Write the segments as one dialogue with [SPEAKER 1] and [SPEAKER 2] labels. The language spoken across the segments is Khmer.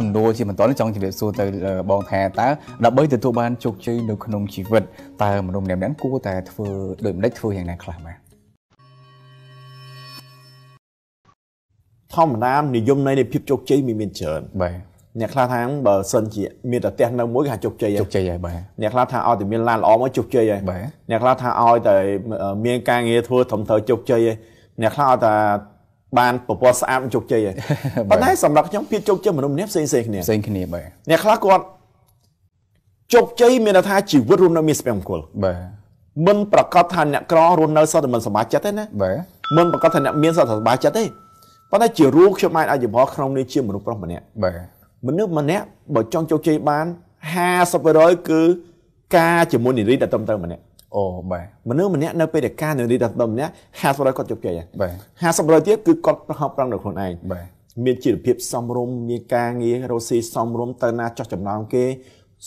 [SPEAKER 1] សំណួរជាបន្តនេះចង់ជម្រាបសួរទៅបងថាតើដើម្បីទទួលបានជោគជ័យនៅក្នុងជីវិតតើមនុស្សម្នាក់ម្នាក់គួរតែធ្វើដូចម្តេចធ្វើយ៉ាងណាខ្លះបាទ
[SPEAKER 2] ធម្មតានិយមន័យនៃភាពជោគជ័យមានមានច្រើនបាទអ្នកខ្លះថាបើសិនជាមានតែផ្ទះនៅមួយគេថាជោគជ័យហើយជោគជ័យហើយបាទអ្នកខ្លះថាឲ្យតែមានឡានល្អមកជោគជ័យហើយបាទអ្នកខ្លះថាឲ្យតែមានការងារធ្វើត្រឹមត្រូវជោគជ័យហើយអ្នកខ្លះឲ្យតែបានប្រព័ន្ធស្អាតជោគជ័យហើយប៉ុន្តែសម្រាប់ខ្ញុំភាពជោគជ័យមនុស្សម្នាក់ផ្សេងផ្សេងគ្នាផ្សេងគ្នាបាទអ្នកខ្លះគាត់ជោគជ័យមានន័យថាជីវិតរស់នៅមានសុភមង្គលបាទមិនប្រកាសថាអ្នកក្ររស់នៅសុទ្ធតែមិនសប្បាយចិត្តទេណាបាទមិនប្រកាសថាអ្នកមានសុទ្ធតែសប្បាយចិត្តទេប៉ុន្តែជារੂខ្ញុំអាចអនុវត្តក្នុងនេះជាមនុស្សប្រុសម្នាក់បាទមនុស្សម្នាក់បើចង់ជោគជ័យបាន50%គឺការជាមួយនារីដែលត្រឹមត្រូវម្នាក់អូបាទមនុស្សម្នាក់នៅពេលដែលការនៅរីដល់ដល់ម្នាក់50%គាត់ជោគជ័យបាទ50%ទៀតគឺគាត់ប្រហោះប្រង់ដល់ខ្លួនឯងបាទមានជីវភាពសមរម្យមានការងាររស់ស៊ីសមរម្យទៅណាចោះចំណោមគេ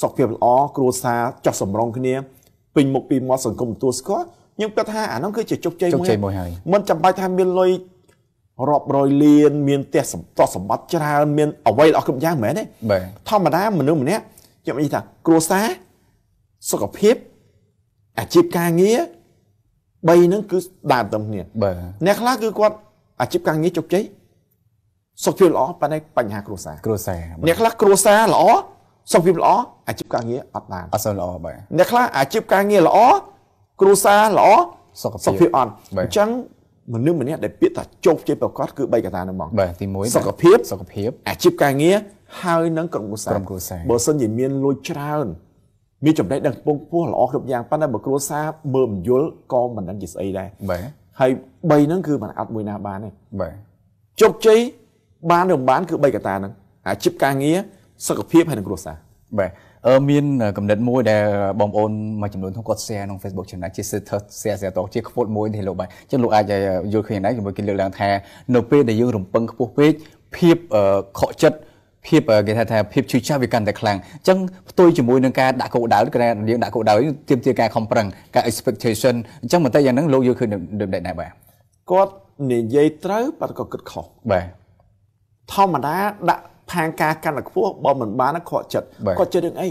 [SPEAKER 2] សុខភាពល្អគ្រួសារចោះសម្រងគ្នាពេញមុខពីមាត់សង្គមទទួលស្គាល់ខ្ញុំគិតថាអានោះគឺជាជោគជ័យមួយជោគជ័យមួយហើយមិនចាំបាច់ថាមានលុយរាប់រយលានមានផ្ទះសម្បត្តិសម្បត្តិច្រើនមានអ្វីអស់គ្រប់យ៉ាងមែនទេធម្មតាមនុស្សម្នាក់ខ្ញុំនិយាយថាគ្រួសារសុខភាពអាជីពការងារ3ហ្នឹងគឺដើរតាមគ្នាបាទអ្នកខ្លះគឺគាត់អាជីពការងារជោគជ័យសុខភាពល្អប៉ុន្តែបញ្ហាគ្រួសារគ្រួសារអ្នកខ្លះគ្រួសារល្អសុខភាពល្អអាជីពការងារអត់បានអត់សូវល្អបាទអ្នកខ្លះអាជីពការងារល្អគ្រួសារល្អសុខភាពសុខភាពអត់អញ្ចឹងមនុស្សម្នាក់ដែលពាក្យថាជោគជ័យប្រកបគឺ3កត្តាហ្នឹងហ្មងបាទទី1សុខភាពសុខភាពអាជីពការងារហើយនឹងក្រុមគ្រួសារក្រុមគ្រួសារបើសិនជាមានលុយច្រើនមានចំណេះដឹងពងពោះល្អគ្រប់យ៉ាងប៉ុន្តែបើគ្រួសារមើលមិនយល់ក៏មិនដឹងជាស្អីដែរបាទហើយ3ហ្នឹងគឺមិនអាចមួយណាបានទេបាទជោគជ័យបានឬមិនបានគឺ3កត្តាហ្នឹងអាជីពការងារសុខភាពហើយនិងគ្រួសារបាទអឺមានកំណត់មួ
[SPEAKER 1] យដែលបងប្អូនមួយចំនួនធំគាត់ share ក្នុង Facebook channel ជា share share តជា quote មួយនេះលោកបាទអញ្ចឹងលោកអាចយល់ឃើញដែរជាមួយគេលើកឡើងថានៅពេលដែលយើងរំពឹងខ្ពស់ពេកភាពខកចិត្តភាពគេថាថាភាពជឿជាក់វាកាន់តែខ្លាំងអញ្ចឹងផ្ទុយជាមួយនឹងការដាក់គោលដៅគេថាយើងដាក់គោលដៅទៀមទាការខំប្រឹងការ expectation អញ្ចឹងបន្តិចយ៉ាងហ្នឹងលោកយើងឃើញដូចដែ
[SPEAKER 2] របាទគាត់និយាយត្រូវប៉ះក៏គិតខុសបាទធម្មតាដាក់ផាងការកាន់តែខ្ពស់បើមិនបានខកចិត្តគាត់ជិតរឿងអី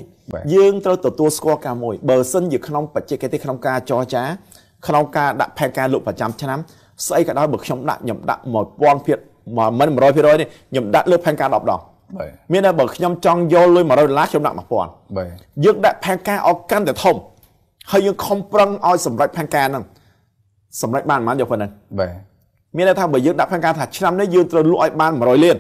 [SPEAKER 2] យើងត្រូវទទួលស្គាល់ការមួយបើសិនជាក្នុងបច្ចេកទេសក្នុងការចរចាក្នុងការដាក់ផែនការលក់ប្រចាំឆ្នាំស្អីក៏ដោយបើខ្ញុំដាក់ខ្ញុំដាក់1000%មិន100%ទេខ្ញុំដាក់លើផែនការ10ដងបាទមានតែបើខ្ញុំចង់យកលុយ100ដុល្លារខ្ញុំដាក់1000បាទយើងដាក់ផែនការឲ្យកាន់តែធំហើយយើងខំប្រឹងឲ្យសម្រេចផែនការហ្នឹងសម្រេចបានប៉ុន្មានយកប៉ុណ្ណឹងបាទមានន័យថាបើយើងដាក់ផែនការថាឆ្នាំនេះយើងត្រូវលក់ឲ្យបាន100លាន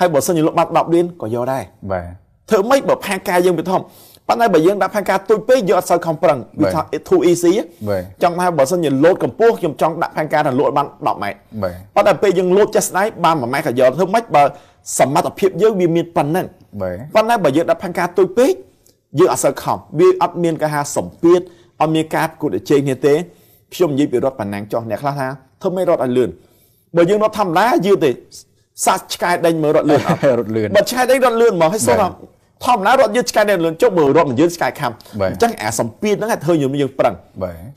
[SPEAKER 2] ហើយបើសិនជាលក់បាន10លានក៏យកដែរបាទធ្វើម៉េចបើផែនការយើងវាធំប៉ុន្តែបើយើងដាក់ផែនការទូចពេកយើងអត់សូវខំប្រឹងវាថា too easy ចង់ថាបើសិនជាលោតកម្ពស់ខ្ញុំចង់ដាក់ផែនការថាលោតបាន10ម៉ែត្រប៉ុន្តែពេលយើងលោតចេះស្ដាយបាន1ម៉ែត្រក៏យកធ្វើម៉េចបើសមត្ថភាពយើងវាមានប៉ុណ្ណឹងប៉ុន្តែបើយើងដាក់ផែនការទូចពេកយើងអត់សូវខំវាអត់មានការហាសម្ពាធអត់មានការប្រកួតប្រជែងនេះទេខ្ញុំនិយាយពីរដ្ឋប៉ុណ្ណឹងចុះអ្នកខ្លះថាធ្វើមិនរត់ឲ្យលឿនបើយើងរត់ធម្មតាយឺតទេសាច់ឆ្កែដេញមើលរត់លឿនអត់រត់លឿនបើឆ្កែដេញរត់លឿនមកហើយសូមធម្មតារត់យឺតឆ្កែដេញលឿនចុះមើលរត់មិនយឺតឆ្កែខាំអញ្ចឹងអាសម្ពាធហ្នឹងឯងធ្វើយើងយើងប្រឹង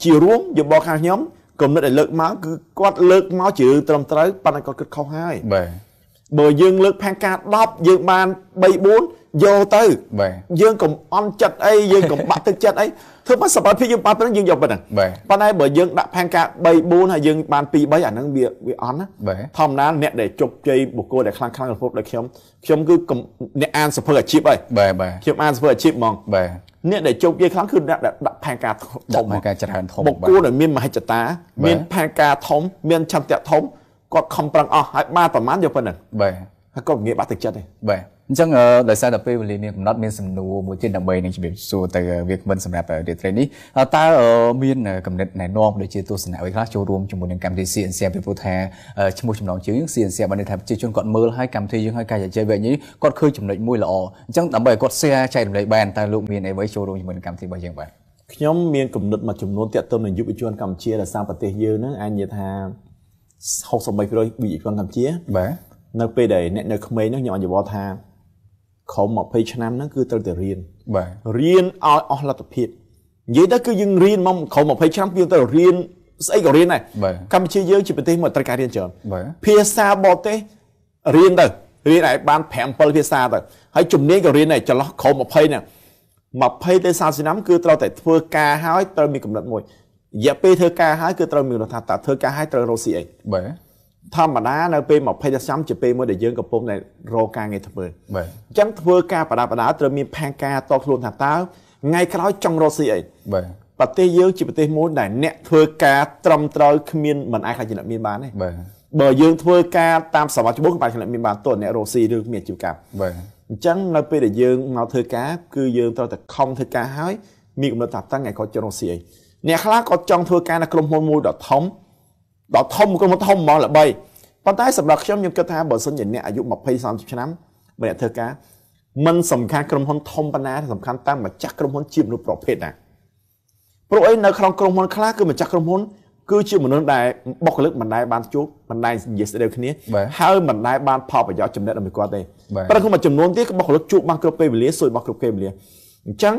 [SPEAKER 2] ជារួមយើងបកខាងខ្ញុំគំនិតដែលលើកមកគឺគាត់លើកមកជារឿងត្រឹមត្រូវប៉ុន្តែគាត់គិតខុសហើយបាទបើយើងលើកផែនការ10យើងបាន3 4យកទៅយើងកុំអន់ចិត្តអីយើងកុំបាក់ទឹកចិត្តអីធ្វើមកសកម្មភាពយើងបានប៉ុណ្ណឹងយើងយកប៉ុណ្ណឹងប៉ុន្តែបើយើងដាក់ផែនការ3 4ហើយយើងបាន2 3អាហ្នឹងវាវាអន់ណាធម្មតាអ្នកដែលជោគជ័យបុគ្គលដែលខ្លាំងខ្លាំងរហូតដល់ខ្ញុំខ្ញុំគឺអ្នកអានសភើអាជីពអីខ្ញុំអានសភើអាជីពហ្មងអ្នកដែលជោគជ័យខ្លាំងគឺអ្នកដែលដាក់ផែនការធំផែនការច្រើនធំបុគ្គលដែលមានមហិច្ឆតាមានផែនការធំមានឆន្ទៈធំគាត់ខំប្រឹងអស់ហើយបានប្រមាណយកប៉ុណ្ណឹងបាទហើយគាត់ងាយបាត់ទឹកចិត្តទេ
[SPEAKER 1] បាទអញ្ចឹងដោយសារតែពេលវេលាមានកំណត់មានសំណួរមួយទៀតដើម្បីនឹងជម្រាបសួរទៅវាគ្មិនសម្រាប់រាត្រីនេះតើមានកំណត់ណែនាំដូចជាទស្សនៈអ្វីខ្លះចូលរួមជាមួយនឹងកម្មវិធី CNC ពីព្រោះថាឈ្មោះចំណងជើង CNC បានន័យថាប្រជាជនគាត់មើលហើយកម្មវិធីយើងហើយការចែកវិញនេះគាត់ឃើញចំណុចមួយល្អអញ្ចឹងដើម្បីឲ្យគាត់ share ចែករំលែកបានតើលោកមានអ្វីចូលរួមជាមួយនឹងក
[SPEAKER 2] ម្មវិធីរបស់យើងបាទខ្ញុំមានកំណត់មួយចំនួនទាក់ទងនឹងយុវជនកម្ពុជាដែលសារប្រទេសយើងហ្នឹងអាចនិយាយថា63%វិជ្ជាជីវៈកម្ពុជាបាទនៅពេលដែលអ្នកនៅក្មេងនោះខ្ញុំអនុវត្តថាក្រោម20ឆ្នាំហ្នឹងគឺត្រូវតែរៀនបាទរៀនឲ្យអស់លទ្ធភាពនិយាយទៅគឺយើងរៀនមកក្រោម20ឆ្នាំគឺត្រូវរៀនស្អីក៏រៀនដែរកម្ពុជាយើងជាប្រទេសមួយត្រូវការរៀនច្រើនភាសាបរទេសរៀនទៅរៀនឲ្យបាន5 7ភាសាទៅហើយជំនាញក៏រៀនដែរចន្លោះក្រោម20ហ្នឹង20ទៅ30ឆ្នាំគឺត្រូវតែធ្វើការហើយត្រូវមានកម្រិតមួយរយៈពេលធ្វើការហើយគឺត្រូវមានថាតើធ្វើការហើយត្រូវរកស៊ីអីបាទធម្មតានៅពេល20ឆ្នាំជាពេលមួយដែលយើងកំពុងតែរកការងារធ្វើបាទអញ្ចឹងធ្វើការបដាបដាត្រូវមានផែនការតខ្លួនថាតើថ្ងៃក្រោយចង់រកស៊ីអីបាទប្រទេសយើងជាប្រទេសមួយដែលអ្នកធ្វើការត្រឹមត្រូវគ្មានមិនអាចខ្លាចជាអ្នកមានបានទេបាទបើយើងធ្វើការតាមសវត្ថិច្បុកបាច់ជាអ្នកមានបានទោះអ្នករកស៊ីឬមានអាជីវកម្មបាទអញ្ចឹងនៅពេលដែលយើងមកធ្វើការគឺយើងត្រូវតែខំធ្វើការហើយមានកំណត់ថាតាំងថ្ងៃក្រោយចង់រកស៊ីអីអ្នកខ្លះក៏ចង់ធ្វើការនៅក្រុមហ៊ុនមួយដ៏ធំដ៏ធំក្រុមហ៊ុនធំហ្មងល្បីប៉ុន្តែសម្រាប់ខ្ញុំខ្ញុំគិតថាបើសិនជាអ្នកអាយុ20 30ឆ្នាំបើអ្នកធ្វើការมันសំខាន់ក្រុមហ៊ុនធំប៉ុណ្ណាសំខាន់តាមម្ចាស់ក្រុមហ៊ុនជាមនុស្សប្រភេទណាព្រោះអីនៅក្នុងក្រុមហ៊ុនខ្លះគឺម្ចាស់ក្រុមហ៊ុនគឺជាមនុស្សដែលបុគ្គលិកមិនដែលបានជួបមិនដែលនិយាយស្ដីគ្នាហើយមិនដែលបានផលប្រយោជន៍ចំណេះដល់មួយគាត់ទេព្រោះគឺមួយចំនួនទៀតបុគ្គលិកជួបបានគ្រប់ពេលវេលាសួររបស់គ្រប់ពេលវេលាអញ្ចឹង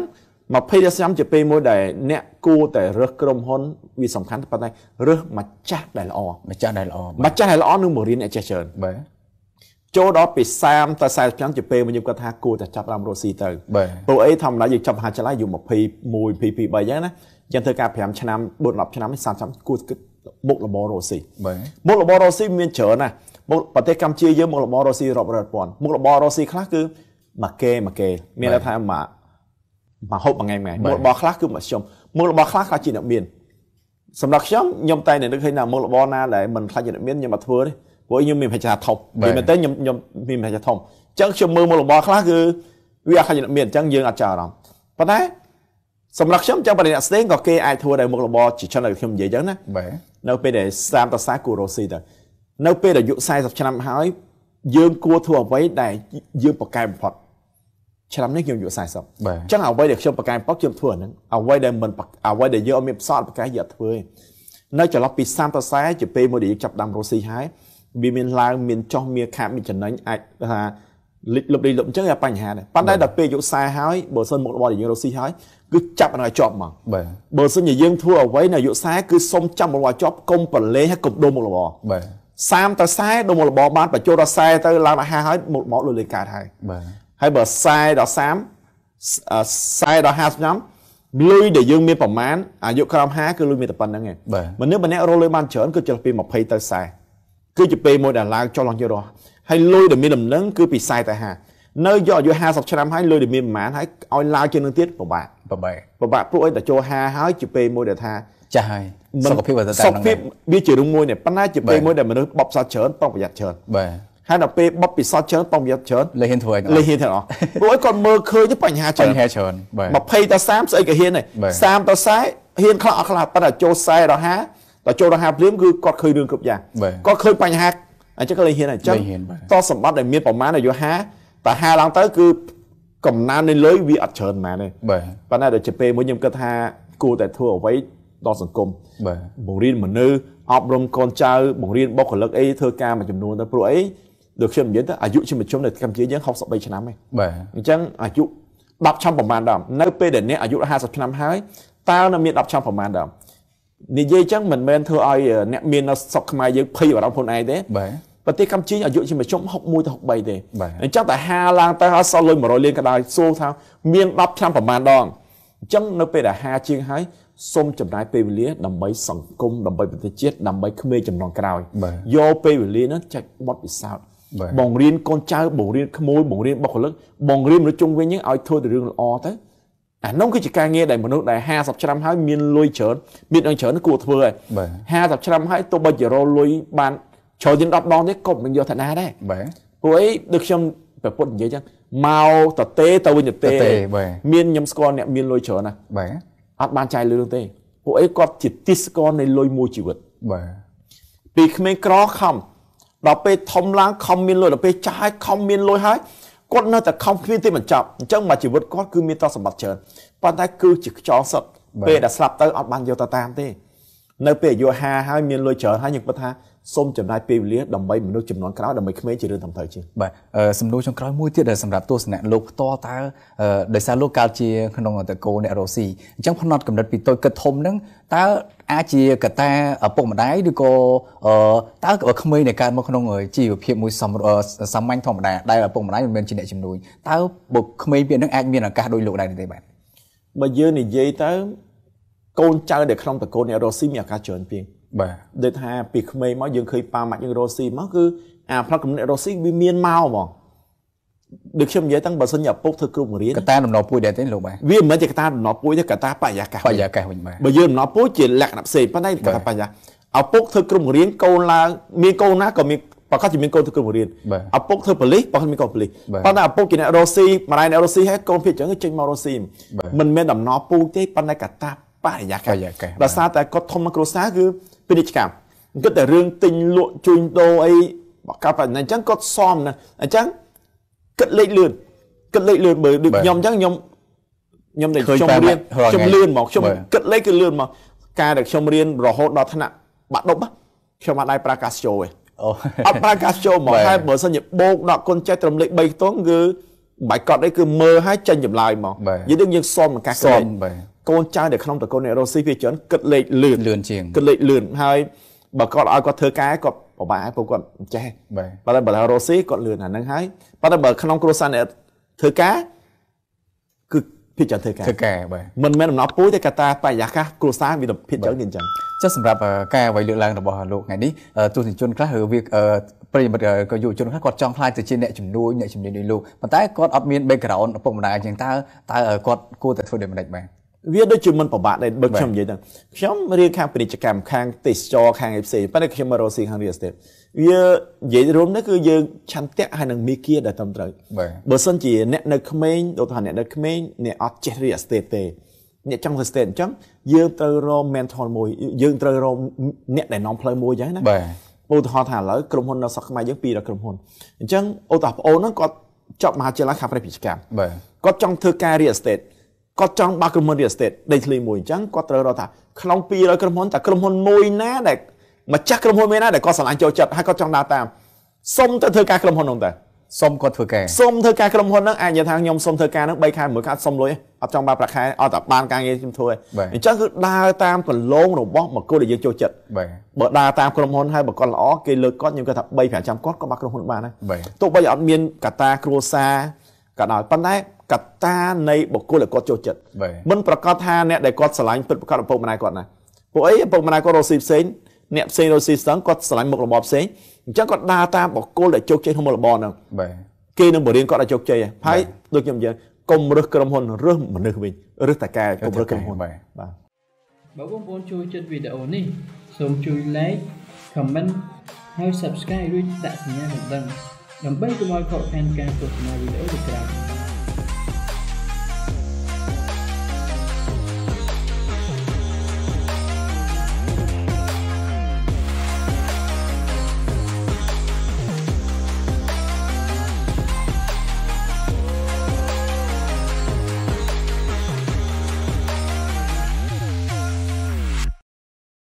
[SPEAKER 2] 20ឆ្នាំជាពេលមួយដែលអ្នកគួរតែរើសក្រុមហ៊ុនវាសំខាន់ប៉ុន្តែរើសម្ចាស់ដែលល្អម្ចាស់ដែលល្អម្ចាស់ដែលល្អនឹងមករៀនអ្នកចេះច្រើនបាទចូលដល់ពី30ទៅ40ឆ្នាំជាពេលមួយខ្ញុំគាត់ថាគួរតែចាប់តាមរស់ស៊ីទៅព្រោះអីធម្មតាយើងចាប់មហាវិទ្យាល័យយូរ21 22 23អញ្ចឹងណាយើងធ្វើការ5ឆ្នាំ4 10ឆ្នាំ30ឆ្នាំគួរគិតមុខរបររស់ស៊ីមុខរបររស់ស៊ីមានច្រើនណាស់មុខប្រទេសកម្ពុជាយើងមុខរបររស់ស៊ីរាប់រយពាន់មុខរបររស់ស៊ីខ្លះគឺមកកេមកកេមានន័យថាមកមកហូបមួយថ្ងៃមួយមុខរបរខ្លះគឺមធ្យមមុខរបរខ្លះខ្លះជាអ្នកមានសម្រាប់ខ្ញុំខ្ញុំតែនឹងឃើញថាមុខរបរណាដែលមិនខ្លាចជាអ្នកមានខ្ញុំមកធ្វើទេព្រោះខ្ញុំមានប្រជាធំនិយាយមែនទេខ្ញុំខ្ញុំមានប្រជាធំអញ្ចឹងខ្ញុំមើលមុខរបរខ្លះគឺវាអាចជាអ្នកមានអញ្ចឹងយើងអត់ចាប់អារម្មណ៍ប៉ុន្តែសម្រាប់ខ្ញុំចាំបរិញ្ញាស្ទេងក៏គេអាចធ្វើដែរមុខរបរជាច្រើនដូចខ្ញុំនិយាយអញ្ចឹងណាបាទនៅពេលដែល30តសាគូរ៉ូស៊ីទៅនៅពេលដែលអាយុ40ឆ្នាំហើយយើងគួរធ្វើអ្វីដែលយើងប្រកែកបំផុតឆ្នាំនេះខ្ញុំអាយុ40អញ្ចឹងអ្វីដែលខ្ញុំប្រកែប៉ុកខ្ញុំធ្វើអាហ្នឹងអ្វីដែលមិនអ្វីដែលយើងអត់មានផ្សោតប្រកែយើងអត់ធ្វើទេនៅចន្លោះពី30ទៅ40ជាពេលមួយដែលយើងចាប់ដាំរស់ស៊ីហើយវាមានឡើងមានចុះមានខាតមានចំណេញអាចថាលិចលុបលិចលុបអញ្ចឹងវាបញ្ហាដែរប៉ុន្តែដល់ពេលអាយុ40ហើយបើសិនមុខរបរដែលយើងរស់ស៊ីហើយគឺចាប់នឹងឲ្យជាប់មកបាទបើសិនជាយើងធ្វើអ្វីនៅអាយុ40គឺសុំចាំរបស់ជាប់កុំប្រឡេងហើយកុំដូរមុខរបរបាទ30ទៅ40ដូរមុខរបរបានបញ្ចូលដល់40ទៅឡើងដល់50ហើយមុខរបរលុយលេងកើតហើយបាទហើយបើខ្សែដល់30ខ្សែដល់50ឆ្នាំលុយដែលយើងមានប្រមាណអាយុក្រោម50គឺលុយមានតែប៉ុណ្្នឹងឯងមនុស្សម្នាក់រស់លុយបានច្រើនគឺចុះពី20ទៅ40គឺជាពេលមួយដែលឡើងចុះឡើងចុះរហ័សហើយលុយដែលមានដំណឹងគឺពី40ទៅ50នៅយកអាយុ50ឆ្នាំហើយលុយដែលមានប្រមាណហើយឲ្យឡើងជាងនឹងទៀតពិបាកពិបាកពិបាកព្រោះឲ្យតែចូល50ហើយជាពេលមួយដែលថាចាស់ហើយសុខភាពតែតែសុខភាពវាជារឿងមួយនេះប៉ុន្តែជាពេលមួយដែលមនុស្សបបសាច្រើនប្រុងប្រយ័ត្នច្រើនបាទហើយដល់ពេលបបពិសោធន៍ច្រើនបងប្រយ័ត្នច្រើនលេហ៊ានធ្វើអីលេហ៊ានទាំងអស់ព្រោះគាត់មើលឃើញបញ្ហាច្រើនបញ្ហាច្រើនបាទ20ទៅ30ស្អីក៏ហ៊ានដែរ30ទៅ40ហ៊ានខ្លះអត់ខ្លះប៉ុន្តែចូល40ដល់50ដល់ចូលដល់50ភ្លាមគឺគាត់ឃើញរឿងគ្រប់យ៉ាងគាត់ឃើញបញ្ហាអញ្ចឹងក៏លេហ៊ានអញ្ចឹងតសម្បត្តិដែលមានប្រមាណអាយុ50តែ50ឡើងទៅគឺកំណើននៃលុយវាអត់ច្រើនម៉ែនទេប៉ុន្តែដល់ជាពេលមួយខ្ញុំគិតថាគួរតែធ្វើអ្វីដល់សង្គមបង្រៀនមនុស្សអប់រំកូនចៅបង្រៀនបុគ្គលិកអីធ្វើការមួយចំនួនទៅព្រោះអីដូចខ្ញុំនិយាយទៅអាយុជាមជ្ឈមនៅកម្ពុជាយើង63ឆ្នាំឯងបាទអញ្ចឹងអាយុ10ឆ្នាំប្រហែលដែរនៅពេលដែលអ្នកអាយុ50ឆ្នាំហើយតើនៅមាន10ឆ្នាំប្រហែលដែរនិយាយអញ្ចឹងមិនមែនធ្វើឲ្យអ្នកមាននៅស្រុកខ្មែរយើងភ័យបារម្ភខ្លួនឯងទេបាទប្រទេសកម្ពុជាអាយុជាមជ្ឈម61ទៅ63ទេអញ្ចឹងតែហាឡើងទៅឲ្យសល់លុយ100លានក៏ដោយសួរថាមាន10ឆ្នាំប្រហែលដងអញ្ចឹងនៅពេលដែលហាជាងហើយសូមចំណាយពេលវេលាដើម្បីសង្គមដើម្បីប្រទេសជាតិដើម្បីក្មេងចំនួនក្រោយយកពេលវេលានោះចែកបទពិសោធន៍បង្រៀនកូនចៅបង្រៀនក្មួយបង្រៀនបុគ្គលិកបង្រៀនមនុស្សជុំវិញហ្នឹងឲ្យធ្វើតែរឿងល្អទៅអានោះគឺជាការងារដែលមនុស្សដែល50ឆ្នាំហើយមានលុយច្រើនមានអង្ច្រើនគួរធ្វើហើយ50ឆ្នាំហើយទោះបីជារលុយបានច្រើនជាង10ដងទេក៏មិនយកឋានៈដែរបាទព្រោះអីដូចខ្ញុំប្រពុតនិយាយចឹងមកតទេទៅវិញតទេមានខ្ញុំស្គាល់អ្នកមានលុយច្រើនណាស់បាទអត់បានចាយលឿនទេពួកអីគាត់ជាទិសកលនៃលុយមួយជីវិតបាទពីក្មេងក្រខំដល់ពេលធំឡើងខំមានលុយដល់ពេលចាស់ខំមានលុយហើយគាត់នៅតែខំគ្មានទីបញ្ចប់អញ្ចឹងមកជីវិតគាត់គឺមានទ្រព្យសម្បត្តិច្រើនប៉ុន្តែគឺជាខ្យល់សឹកពេលដែលស្លាប់ទៅអត់បានយកទៅតាមទេនៅពេលអាយុ50ហើយមានលុយច្រើនហើយខ្ញុំគិតថាសូមចំណាយពេលវេលាដើម្បីមនុស្សចំនួនក្រោយដើម្បីក្មេងជារឿងធំធៅជាង
[SPEAKER 1] បាទសំណួរចុងក្រោយមួយទៀតដែលសម្រាប់ទស្សនៈលោកផ្ទាល់តើដោយសារលោកកាលជាក្នុងតកោអ្នករ៉ូស៊ីអញ្ចឹងផ្នត់កំណត់ពីតូចគិតធំហ្នឹងតើអាចជាកតាឪពុកម្ដាយឬក៏តើក្មេងដែលកើតមកក្នុងជីវភាពមួយសាមញ្ញធម្មតាដែលឪពុកម្ដាយមិនមែនជាអ្នកជំនួយតើបុគ្គក្មេងពីនឹងអាចមានឱកាសដោយលោកដែរទេបាទ
[SPEAKER 2] បើយើងនិយាយទៅកូនចៅដែលក្នុងតកូនអ្នករស់ស៊ីមានឱកាសច្រើនជាងបាទដូចថាពីក្មេងមកយើងឃើញប៉ាម៉ាក់យើងរស់ស៊ីមកគឺអាផ្លាត់កំណត់រស់ស៊ីវាមានមកហ្មងដូចខ្ញុំនិយាយតាំងបើសិនជាឪពុកធ្វើគ្រូបង្រៀនកតាដំណោពួយដែរទេលោកបាទវាមិនមែនជាកតាដំណោពួយទេកតាបរិយាកាសបរិយាកាសវិញបាទបើយើងដំណោពួយជាលក្ខណៈផ្សេងប៉ុន្តែកតាបរិយាឪពុកធ្វើគ្រូបង្រៀនកូនឡើងមានកូនណាក៏មានប្រកាសជាមានកូនធ្វើគ្រូបង្រៀនឪពុកធ្វើប៉ូលីសប្រកាសមានកូនប៉ូលីសប៉ុន្តែឪពុកជាអ្នករស់ស៊ីម្ដាយអ្នករស់ស៊ីហើយកូនភាគច្រើនចេញមករស់ស៊ីមិនមែនដំណោពូជទេប៉ុន្តែកតាបរិយាកាសដោយសារតែគាត់ធំគ្រួសារគឺពាណិជ្ជកម្មគាត់តែរឿងទិញលក់ជួញដូរអីបកកាប់អញ្ចឹងគាត់សមណាអញ្ចឹងគិតលេខលឿនគិតលេខលឿនបើដូចខ្ញុំអញ្ចឹងខ្ញុំខ្ញុំតែខ្ញុំរៀនខ្ញុំលឿនមកខ្ញុំគិតលេខគឺលឿនមកការដែលខ្ញុំរៀនរហូតដល់ថ្នាក់បាក់ដប់ខ្ញុំអត់ដែរប្រើកាសចូលទេអូអត់ប្រើកាសចូលមកហើយបើសិនជាបូកដល់គុណចិត្តត្រឹមលេខ3ខ្ទង់គឺបាយកត់នេះគឺមើលហើយចេញចម្លើយមកនិយាយដូចយើងសមមកកាសគិតកូនចៅនៅក្នុងតកូនអ្នករស់ស៊ីភាច្រើនគិតលេខលឿនលឿនជាងគិតលេខលឿនហើយបើគាត់ឲ្យគាត់ធ្វើការគាត់បបាក់ពួកគាត់មិនចេះបាទតែបើរ៉ូស៊ីគាត់លឿនអាហ្នឹងហើយប៉ុន្តែបើក្នុងគ្រួសារអ្នកធ្វើការគឺភិកច្រើនធ្វើការធ្វើការបាទមិនមែនអំណត់ពួយទេកត្តាបរិយាកាសគ្រួសារវាភិកច្រើនវាអញ្ចឹងចុះសម្រាប់ការអ្វីលើកឡើងរបស់លោក
[SPEAKER 1] ថ្ងៃនេះទស្សនិកជនខ្លះឬវាប្រិយមិត្តក៏យុវជនខ្លះគាត់ចង់ខ្លាចទៅជាអ្នកជំនួយអ្នកជំនា
[SPEAKER 2] ញដូចលោកប៉ុន្តែគាត់អត់មាន background ឪពុកម្ដាយអញ្ចឹងតើតើគាត់គួរតែធ្វើដូចម្ដេចបាទវាដូចជាមិនពិបាកដែរបើខ្ញុំនិយាយទៅខ្ញុំរៀនខាងពាណិជ្ជកម្មខាងទេសចរខាងឯផ្សេងប៉ុន្តែខ្ញុំមករកស៊ីខាង real estate វានិយាយរួមទៅគឺយើងឆន្ទៈហើយនឹងមេគាដែលត្រឹមត្រូវបើសិនជាអ្នកនៅក្មេងដូចថាអ្នកនៅក្មេងអ្នកអត់ចេះ real estate ទេអ្នកចង់ real estate អញ្ចឹងយើងត្រូវរក mentor មួយយើងត្រូវរកអ្នកដែលនាំផ្លូវមួយអញ្ចឹងណាបាទឧទាហរណ៍ថាឥឡូវក្រុមហ៊ុននៅស្រុកខ្មែរយើងពីរដល់ក្រុមហ៊ុនអញ្ចឹងអូតាប្អូនហ្នឹងគាត់ចប់មហាវិទ្យាល័យខាងពាណិជ្ជកម្មបាទគាត់ចង់ធ្វើការ real estate គាត់ចង់បើកក្រុមហ៊ុន real estate ដីធ្លីមួយអញ្ចឹងគាត់ត្រូវរកថាក្នុង200ក្រុមហ៊ុនតើក្រុមហ៊ុនមួយណាដែលម្ចាស់ក្រុមហ៊ុនមួយណាដែលគាត់ស្រឡាញ់ចូលចិត្តហើយគាត់ចង់ដើរតាមសុំទៅធ្វើការក្រុមហ៊ុននោះទៅសុំគាត់ធ្វើការសុំធ្វើការក្រុមហ៊ុនហ្នឹងអាចនិយាយថាខ្ញុំសុំធ្វើការហ្នឹង3ខែ1ខែសុំលុយអត់ចង់បានប្រាក់ខែអត់តែបានការងារខ្ញុំធ្វើអញ្ចឹងគឺដើរតាមប្រឡងរបស់បុគ្គលដែលយើងចូលចិត្តបើដើរតាមក្រុមហ៊ុនហើយបើគាត់ល្អគេលើកគាត់ខ្ញុំគាត់ថា3 500គាត់ក៏បានក្រុមហ៊ុនបានដែរទោះបីអត់មានកតាគ្រួសារក៏ដោយប៉ុន្តែកត្តានៃបុគ្គលដែលគាត់ចូលចិត្តមិនប្រកាសថាអ្នកដែលគាត់ស្រឡាញ់ពិតប្រកបឪពុកម្ដាយគាត់ណាពួកអីឪពុកម្ដាយគាត់រស់ស៊ីផ្សេងអ្នកផ្សេងរស់ស៊ីស្ទឹងគាត់ស្រឡាញ់មុខរបរផ្សេងអញ្ចឹងគាត់ដើរតាមបុគ្គលដែលជោគជ័យក្នុងមុខរបរហ្នឹងគេនឹងបរៀនគាត់ឲ្យជោគជ័យហើយដូចខ្ញុំនិយាយកុំរើសក្រុមហ៊ុនរើសមនុស្សវិញរើសតែកែកុំរើសក្រុមហ៊ុនបាទ
[SPEAKER 1] បើបងប្អូនចូលចិត្តវីដេអូនេះសូមជួយ like comment ហើយ subscribe រួចដាក់សញ្ញាដណ្ដឹងដើម្បីកុំឲ្យខកខានការទស
[SPEAKER 2] ្សនាវីដេអូទៀត